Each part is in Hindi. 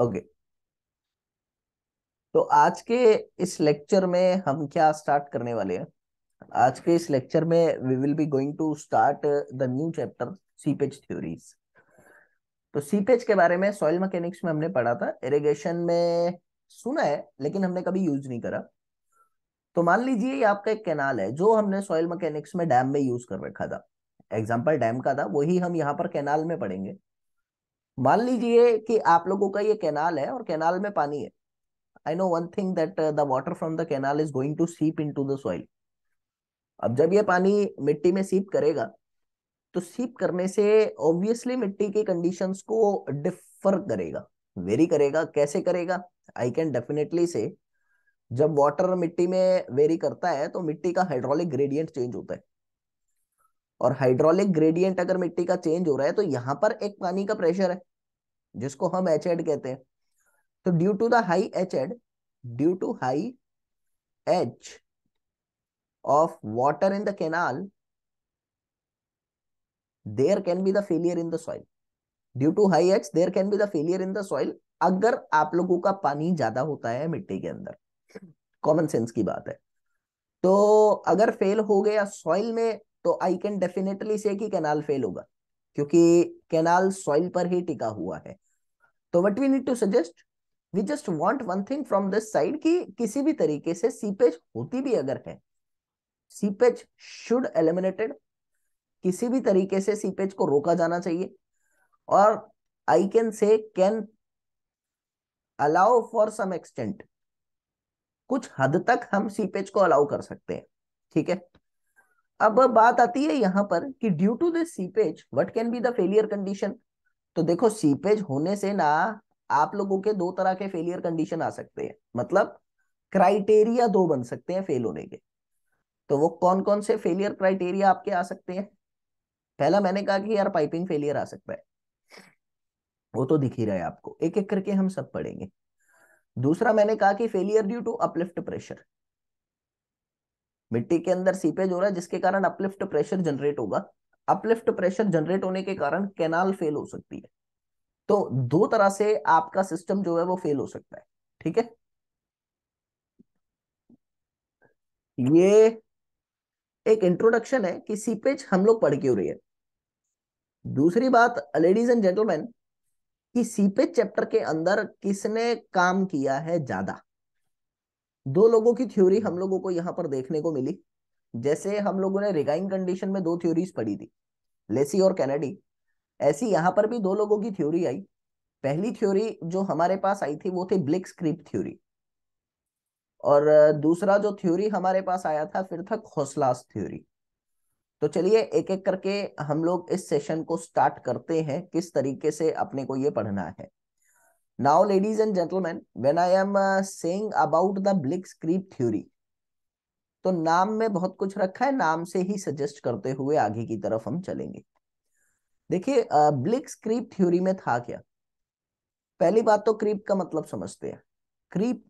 ओके तो आज के इस लेक्चर में हम क्या स्टार्ट करने वाले हैं आज के इस लेक्चर में we will be going to start the new chapter seepage theories तो सीपेज के बारे में सॉइल मैकेनिक्स में हमने पढ़ा था इरिगेशन में सुना है लेकिन हमने कभी यूज नहीं करा तो मान लीजिए ये आपका एक कैनाल है जो हमने सॉइल मैकेनिक्स में डैम में यूज कर रखा था एग्जाम्पल डैम का था वही हम यहाँ पर कैनाल में पढ़ेंगे मान लीजिए कि आप लोगों का ये कैनाल है और कैनाल में पानी है I know one thing that the water from the canal is going to seep in to the soil अब जब ये पानी मिट्टी में सीप करेगा तो सीप करने से ऑब्वियसली मिट्टी के कंडीशंस को डिफर करेगा वेरी करेगा कैसे करेगा आई कैन डेफिनेटली से जब वाटर मिट्टी में वेरी करता है तो मिट्टी का हाइड्रोलिक ग्रेडियंट चेंज होता है और हाइड्रोलिक ग्रेडियंट अगर मिट्टी का चेंज हो रहा है तो यहाँ पर एक पानी का प्रेशर है जिसको हम एच एड कहते हैं तो due to the high head head due to high head of water in the canal there can be the failure in the soil due to high head there can be the failure in the soil अगर आप लोगों का पानी ज्यादा होता है मिट्टी के अंदर कॉमन सेंस की बात है तो अगर फेल हो गया सॉइल में तो आई कैन डेफिनेटली से कि कैनाल फेल होगा क्योंकि कैनाल सॉइल पर ही टिका हुआ है तो what we need to suggest we just want one thing from this side की किसी भी तरीके से सीपेज होती भी अगर है सीपेज शुड एलिमिनेटेड किसी भी तरीके से सीपेज को रोका जाना चाहिए और I can say can allow for some extent कुछ हद तक हम सीपेज को अलाउ कर सकते हैं ठीक है अब बात आती है यहाँ पर कि due to this seepage what can be the failure condition तो देखो सीपेज होने से ना आप लोगों के दो तरह के फेलियर कंडीशन आ सकते हैं मतलब क्राइटेरिया दो बन सकते हैं फेल होने के तो वो कौन कौन से फेलियर क्राइटेरिया आपके आ सकते हैं पहला मैंने कहा कि यार पाइपिंग फेलियर आ सकता है वो तो दिख ही रहा है आपको एक एक करके हम सब पढ़ेंगे दूसरा मैंने कहा कि failure due to uplift pressure मिट्टी के अंदर सीपेज हो रहा है जिसके कारण अपलिफ्ट प्रेशर जनरेट होगा अपलिफ्ट प्रेशर जनरेट होने के कारण कैनाल फेल हो सकती है तो दो तरह से आपका सिस्टम जो है वो फेल हो सकता है ठीक है ये एक इंट्रोडक्शन है कि सीपेज हम लोग पढ़ क्यों रही है दूसरी बात लेडीज एंड जेंटलमैन कि सीपेज चैप्टर के अंदर किसने काम किया है ज्यादा दो लोगों की थ्योरी हम लोगों को यहाँ पर देखने को मिली जैसे हम लोगों ने रिगाइन कंडीशन में दो थ्योरीज पढ़ी थी लेसी और कैनेडी ऐसी यहाँ पर भी दो लोगों की थ्योरी आई पहली थ्योरी जो हमारे पास आई थी वो थी ब्लिक स्क्रिप्ट थ्योरी और दूसरा जो थ्योरी हमारे पास आया था फिर था खोसलास थ्योरी तो चलिए एक एक करके हम लोग इस सेशन को स्टार्ट करते हैं किस तरीके से अपने को ये पढ़ना है now ladies and gentlemen when i am uh, saying about the blix creep theory तो नाम में बहुत कुछ रखा है नाम से ही सजेस्ट करते हुए आगे की तरफ हम चलेंगे देखिए ब्लिक्स क्रीप थ्योरी में था क्या पहली बात तो क्रीप का मतलब समझते हैं क्रीप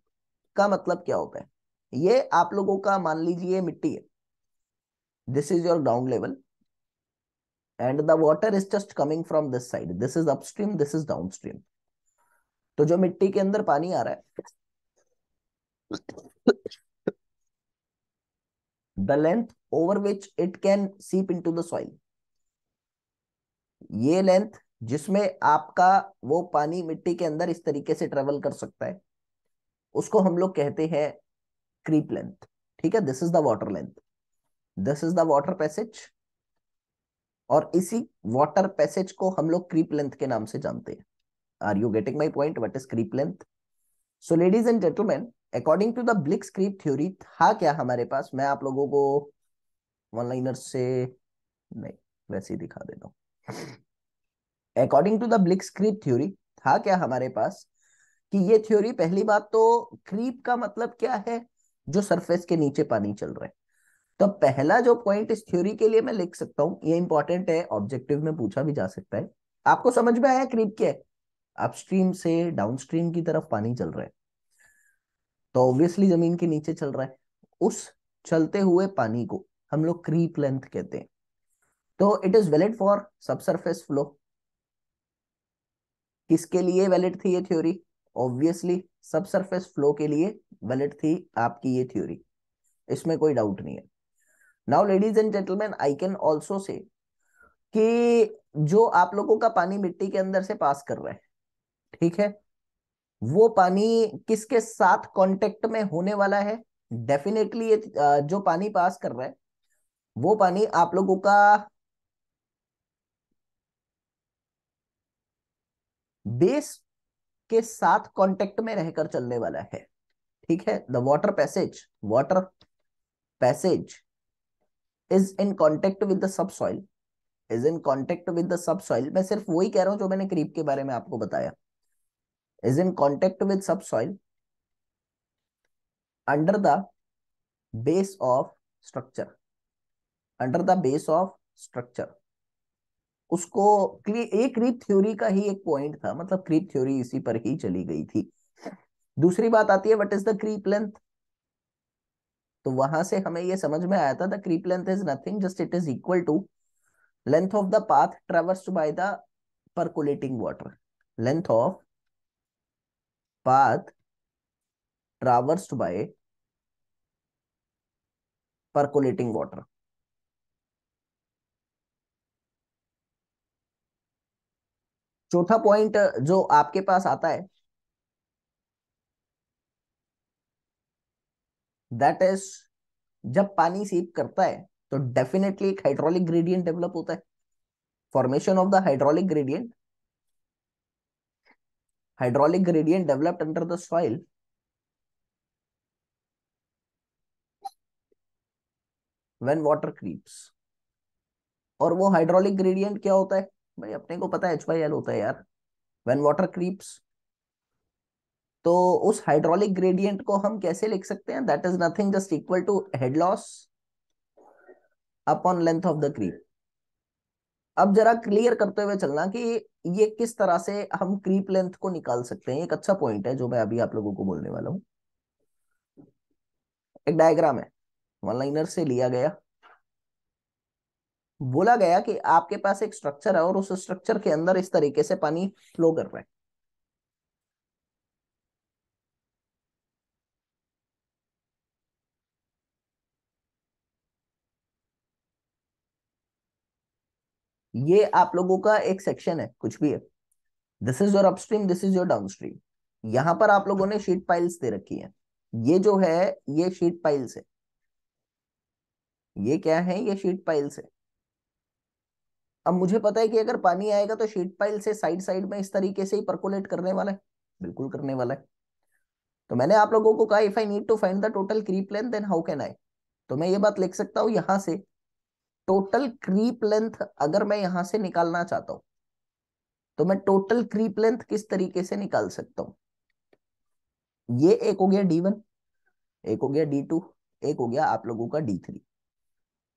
का मतलब क्या होता है ये आप लोगों का मान लीजिए मिट्टी है this is your ground level and the water is just coming from this side this is upstream this is downstream तो जो मिट्टी के अंदर पानी आ रहा है the length over which it can seep in the soil ये लेंथ जिसमें आपका वो पानी मिट्टी के अंदर इस तरीके से ट्रेवल कर सकता है उसको हम लोग कहते हैं क्रीप लेंथ ठीक है this is the water length this is the water passage और इसी वॉटर पैसेज को हम लोग क्रीप लेंथ के नाम से जानते हैं Are you getting my point? What is creep length? So ladies and gentlemen, according to the Blix creep theory, था क्या हमारे पास मैं आप लोगों को one liner से नहीं वैसे ही दिखा देता हूँ according to the Bligh's creep theory था क्या हमारे पास कि ये थ्योरी पहली बात तो क्रीप का मतलब क्या है जो सरफेस के नीचे पानी चल रहा है तो पहला जो पॉइंट इस थ्योरी के लिए मैं लिख सकता हूं ये इंपॉर्टेंट है ऑब्जेक्टिव में पूछा भी जा सकता है आपको समझ में आया क्रीप क्या है अपस्ट्रीम से डाउनस्ट्रीम की तरफ पानी चल रहा है तो ऑब्वियसली जमीन के नीचे चल रहा है उस चलते हुए पानी को हम लोग क्रीप लेंथ कहते हैं तो it is valid for subsurface flow किसके लिए वैलिड थी ये theory obviously sub surface flow के लिए वैलिड थी आपकी ये थ्योरी इसमें कोई डाउट नहीं है now ladies and gentleman I can also say कि जो आप लोगों का पानी मिट्टी के अंदर से पास कर रहा है ठीक है वो पानी किसके साथ कांटेक्ट में होने वाला है डेफिनेटली ये जो पानी पास कर रहा है वो पानी आप लोगों का बेस के साथ कांटेक्ट में रहकर चलने वाला है ठीक है the water passage water passage is in contact with the sub soil is in contact with the sub soil मैं सिर्फ वही कह रहा हूं जो मैंने करीब के बारे में आपको बताया is in contact with subsoil under the base of structure under the base of structure उसको एक क्रीप थ्योरी का ही एक पॉइंट था मतलब क्रीप थ्योरी इसी पर ही चली गई थी दूसरी बात आती है what is the creep length तो वहां से हमें ये समझ में आया था the creep length is nothing just it is equal to length of the path traverse by the percolating water length of path traversed by percolating water. चौथा पॉइंट जो आपके पास आता है दैट इज जब पानी सीप करता है तो डेफिनेटली एक हाइड्रोलिक ग्रेडियंट डेवलप होता है formation of the hydraulic gradient hydraulic gradient developed under the soil when water creeps और वो हाइड्रोलिक ग्रेडियंट क्या होता है भाई अपने को पता है एच वाई एल होता है यार व्हेन वाटर क्रीप्स तो उस हाइड्रोलिक ग्रेडियंट को हम कैसे लिख सकते हैं that is nothing just equal to head loss upon length of the creep अब जरा क्लियर करते हुए चलना कि ये किस तरह से हम क्रीप लेंथ को निकाल सकते हैं एक अच्छा पॉइंट है जो मैं अभी आप लोगों को बोलने वाला हूं एक डायग्राम है वन लाइनर से लिया गया बोला गया कि आपके पास एक स्ट्रक्चर है और उस स्ट्रक्चर के अंदर इस तरीके से पानी फ्लो कर रहा है ये आप लोगों का एक सेक्शन है कुछ भी है this is your upstream this is your downstream यहां पर आप लोगों ने शीट पाइल्स दे रखी है ये जो है ये शीट पाइल्स है ये क्या है ये शीट पाइल्स है अब मुझे पता है कि अगर पानी आएगा तो शीट पाइल से साइड साइड में इस तरीके से ही परकोलेट करने वाला है बिल्कुल करने वाला है तो मैंने आप लोगों को कहा if I need to find the total creep length then how can I तो मैं ये बात लिख सकता हूं यहां से टोटल क्रीप लेंथ अगर मैं यहां से निकालना चाहता हूं तो मैं टोटल क्रीप लेंथ किस तरीके से निकाल सकता हूं ये एक हो गया डी वन एक हो गया डी टू एक हो गया आप लोगों का डी थ्री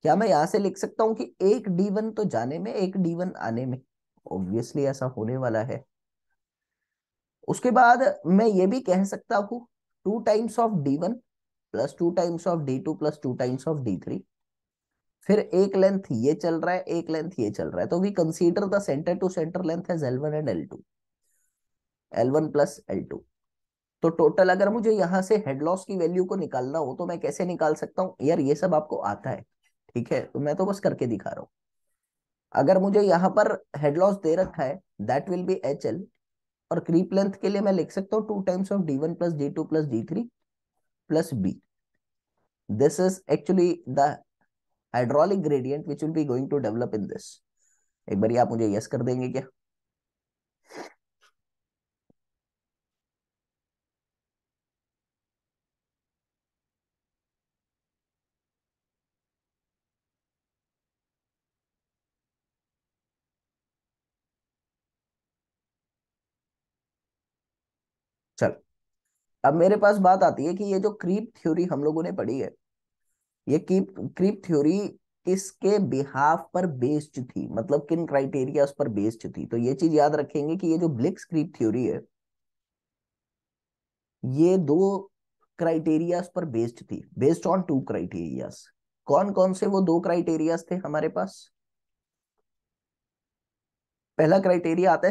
क्या मैं यहां से लिख सकता हूं कि एक डी वन तो जाने में एक डी वन आने में ऑब्वियसली ऐसा होने वाला है उसके बाद मैं ये भी कह सकता हूं two times of D one plus two times of D two plus two times of D three फिर एक लेंथ ये चल रहा है एक लेंथ ये चल रहा है तो we consider the centre to centre length as L one and L two L one plus L two तो टोटल अगर मुझे यहां से हेड लॉस की वैल्यू को निकालना हो तो मैं कैसे निकाल सकता हूँ यार ये सब आपको आता है ठीक है तो मैं तो बस करके दिखा रहा हूं अगर मुझे यहाँ पर हेड लॉस दे रखा है that will be H L और क्रीप लेंथ के लिए मैं लिख सकता हूँ two times of D one plus D two plus D three plus B this is actually the hydraulic gradient which will be going to develop in this एक बार आप मुझे यस कर देंगे क्या चल अब मेरे पास बात आती है कि ये जो क्रीप थ्योरी हम लोगों ने पढ़ी है ये कीप क्रीप थ्योरी किसके बिहाफ पर बेस्ड थी मतलब किन क्राइटेरिया पर बेस्ड थी तो ये चीज याद रखेंगे कि ये जो ब्लिक्स क्रीप थ्योरी है ये दो क्राइटेरिया पर बेस्ड थी बेस्ड ऑन टू क्राइटेरिया कौन कौन से वो दो क्राइटेरिया थे हमारे पास पहला क्राइटेरिया आता है